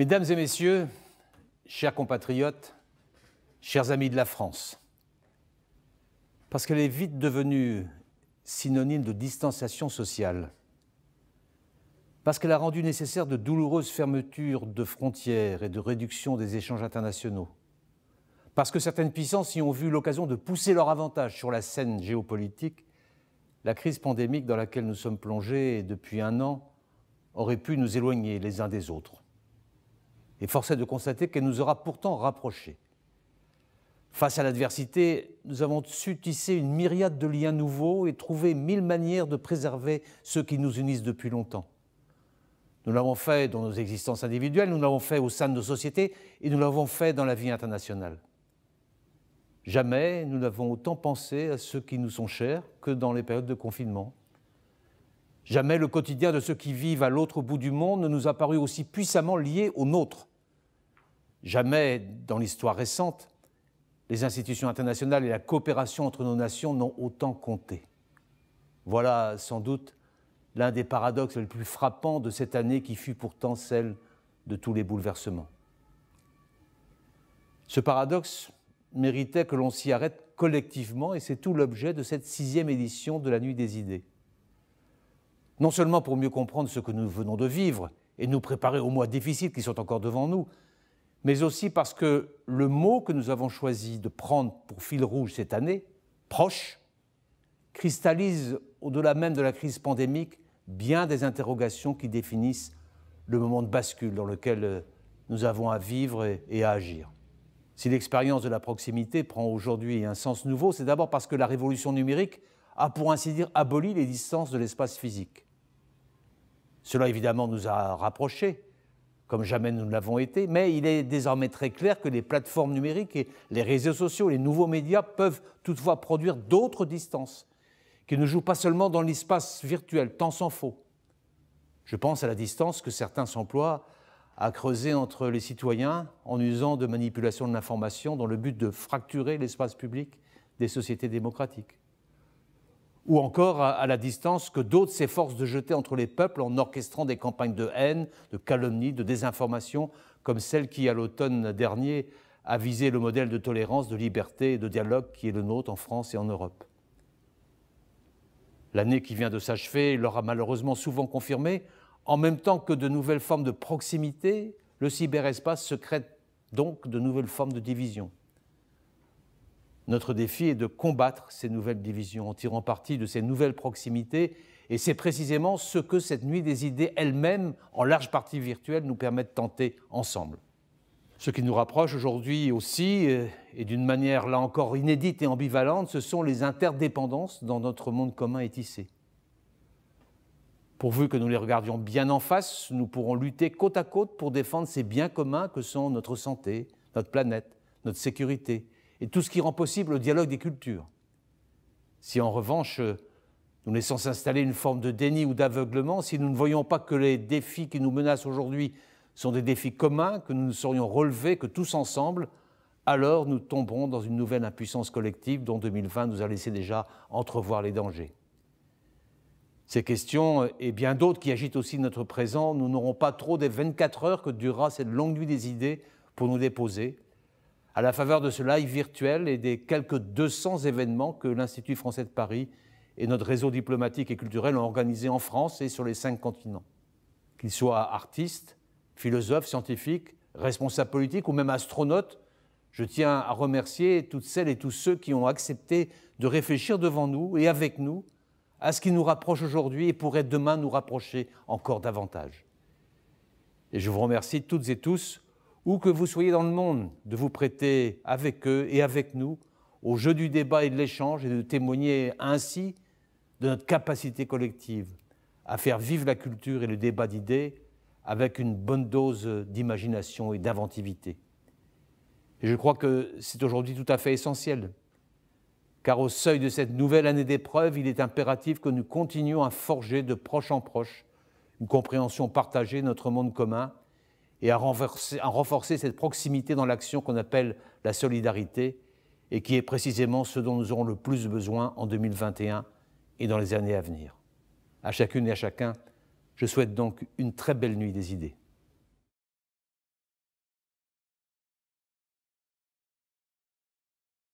Mesdames et messieurs, chers compatriotes, chers amis de la France, parce qu'elle est vite devenue synonyme de distanciation sociale, parce qu'elle a rendu nécessaire de douloureuses fermetures de frontières et de réduction des échanges internationaux, parce que certaines puissances y ont vu l'occasion de pousser leur avantage sur la scène géopolitique, la crise pandémique dans laquelle nous sommes plongés depuis un an aurait pu nous éloigner les uns des autres. Et force de constater qu'elle nous aura pourtant rapprochés. Face à l'adversité, nous avons su tisser une myriade de liens nouveaux et trouver mille manières de préserver ceux qui nous unissent depuis longtemps. Nous l'avons fait dans nos existences individuelles, nous l'avons fait au sein de nos sociétés et nous l'avons fait dans la vie internationale. Jamais nous n'avons autant pensé à ceux qui nous sont chers que dans les périodes de confinement. Jamais le quotidien de ceux qui vivent à l'autre bout du monde ne nous a paru aussi puissamment lié au nôtre. Jamais dans l'histoire récente, les institutions internationales et la coopération entre nos nations n'ont autant compté. Voilà sans doute l'un des paradoxes les plus frappants de cette année qui fut pourtant celle de tous les bouleversements. Ce paradoxe méritait que l'on s'y arrête collectivement et c'est tout l'objet de cette sixième édition de la Nuit des idées. Non seulement pour mieux comprendre ce que nous venons de vivre et nous préparer aux mois difficiles qui sont encore devant nous, mais aussi parce que le mot que nous avons choisi de prendre pour fil rouge cette année, proche, cristallise au-delà même de la crise pandémique bien des interrogations qui définissent le moment de bascule dans lequel euh, nous avons à vivre et à agir. Si l'expérience de la proximité prend aujourd'hui un sens nouveau, c'est d'abord parce que la révolution numérique a pour ainsi dire aboli les distances de l'espace physique. Cela évidemment nous a rapprochés, comme jamais nous ne l'avons été, mais il est désormais très clair que les plateformes numériques et les réseaux sociaux, les nouveaux médias peuvent toutefois produire d'autres distances, qui ne jouent pas seulement dans l'espace virtuel, tant s'en faut. Je pense à la distance que certains s'emploient à creuser entre les citoyens en usant de manipulation de l'information dans le but de fracturer l'espace public des sociétés démocratiques ou encore à la distance que d'autres s'efforcent de jeter entre les peuples en orchestrant des campagnes de haine, de calomnie, de désinformation, comme celle qui, à l'automne dernier, a visé le modèle de tolérance, de liberté et de dialogue qui est le nôtre en France et en Europe. L'année qui vient de s'achever a malheureusement souvent confirmé, en même temps que de nouvelles formes de proximité, le cyberespace secrète donc de nouvelles formes de division. Notre défi est de combattre ces nouvelles divisions en tirant parti de ces nouvelles proximités, et c'est précisément ce que cette nuit des idées elle-même, en large partie virtuelle, nous permet de tenter ensemble. Ce qui nous rapproche aujourd'hui aussi, euh, et d'une manière là encore inédite et ambivalente, ce sont les interdépendances dans notre monde commun est tissé. Pourvu que nous les regardions bien en face, nous pourrons lutter côte à côte pour défendre ces biens communs que sont notre santé, notre planète, notre sécurité, et tout ce qui rend possible le dialogue des cultures. Si en revanche euh, nous laissons s'installer une forme de déni ou d'aveuglement, si nous ne voyons pas que les défis qui nous menacent aujourd'hui sont des défis communs que nous ne saurions relever que tous ensemble, alors nous tomberons dans une nouvelle impuissance collective dont 2020 nous a laissé déjà entrevoir les dangers. Ces questions euh, et bien d'autres qui agitent aussi notre présent, nous n'aurons pas trop des 24 heures que durera cette longue nuit des idées pour nous déposer, à la faveur de ce live virtuel et des quelques 200 événements que l'Institut français de Paris et notre réseau diplomatique et culturel ont organisés en France et sur les cinq continents. Qu'ils soient artistes, philosophes, scientifiques, responsables politiques ou même astronautes, je tiens à remercier toutes celles et tous ceux qui ont accepté de réfléchir devant nous et avec nous à ce qui nous rapproche aujourd'hui et pourrait demain nous rapprocher encore davantage. Et je vous remercie toutes et tous où que vous soyez dans le monde, de vous prêter avec eux et avec nous au jeu du débat et de l'échange et de témoigner ainsi de notre capacité collective à faire vivre la culture et le débat d'idées avec une bonne dose d'imagination et d'inventivité. Et je crois que c'est aujourd'hui tout à fait essentiel, car au seuil de cette nouvelle année d'épreuve, il est impératif que nous continuions à forger de proche en proche une compréhension partagée de notre monde commun et à renforcer, cette proximité dans l'action qu'on appelle la solidarité et qui est précisément ce dont nous aurons le plus besoin en 2021 et dans les années à venir. À chacune et à chacun, je souhaite donc une très belle nuit des idées.